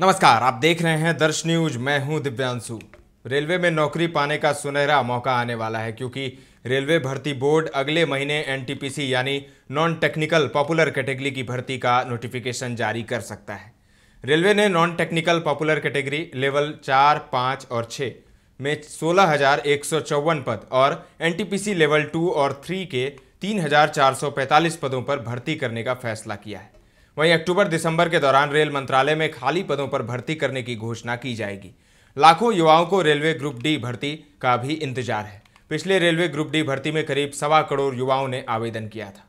नमस्कार आप देख रहे हैं दर्श न्यूज मैं हूं दिव्यांशु रेलवे में नौकरी पाने का सुनहरा मौका आने वाला है क्योंकि रेलवे भर्ती बोर्ड अगले महीने एनटीपीसी यानी नॉन टेक्निकल पॉपुलर कैटेगरी की भर्ती का नोटिफिकेशन जारी कर सकता है रेलवे ने non technical popular category level चार पाँच और छः में सोलह हजार एक सौ चौवन पद और एन लेवल टू और थ्री के तीन हजार चार सौ पैंतालीस पदों पर भर्ती करने का फैसला किया है वहीं अक्टूबर दिसंबर के दौरान रेल मंत्रालय में खाली पदों पर भर्ती करने की घोषणा की जाएगी लाखों युवाओं को रेलवे ग्रुप डी भर्ती का भी इंतजार है पिछले रेलवे ग्रुप डी भर्ती में करीब सवा करोड़ युवाओं ने आवेदन किया था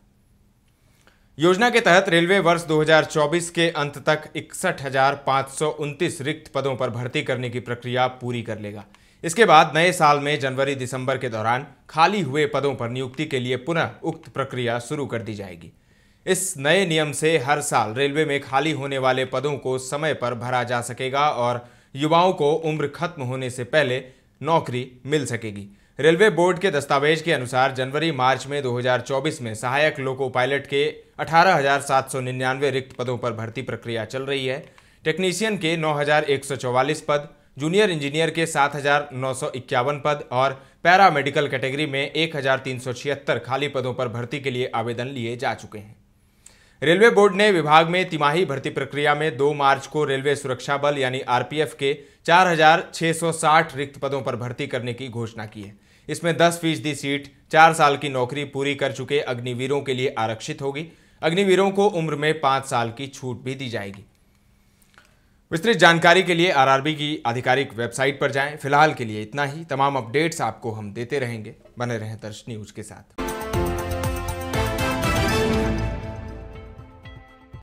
योजना के तहत रेलवे वर्ष 2024 के अंत तक इकसठ रिक्त पदों पर भर्ती करने की प्रक्रिया पूरी कर लेगा इसके बाद नए साल में जनवरी दिसंबर के दौरान खाली हुए पदों पर नियुक्ति के लिए पुनः उक्त प्रक्रिया शुरू कर दी जाएगी इस नए नियम से हर साल रेलवे में खाली होने वाले पदों को समय पर भरा जा सकेगा और युवाओं को उम्र खत्म होने से पहले नौकरी मिल सकेगी रेलवे बोर्ड के दस्तावेज के अनुसार जनवरी मार्च में 2024 में सहायक लोको पायलट के 18,799 रिक्त पदों पर भर्ती प्रक्रिया चल रही है टेक्नीशियन के 9,144 पद जूनियर इंजीनियर के 7,951 पद और पैरामेडिकल कैटेगरी में एक खाली पदों पर भर्ती के लिए आवेदन लिए जा चुके हैं रेलवे बोर्ड ने विभाग में तिमाही भर्ती प्रक्रिया में 2 मार्च को रेलवे सुरक्षा बल यानी आरपीएफ के 4,660 रिक्त पदों पर भर्ती करने की घोषणा की है इसमें 10 फीसदी सीट चार साल की नौकरी पूरी कर चुके अग्निवीरों के लिए आरक्षित होगी अग्निवीरों को उम्र में पाँच साल की छूट भी दी जाएगी विस्तृत जानकारी के लिए आरआरबी की आधिकारिक वेबसाइट पर जाएं फिलहाल के लिए इतना ही तमाम अपडेट्स आपको हम देते रहेंगे बने रहें दर्श न्यूज के साथ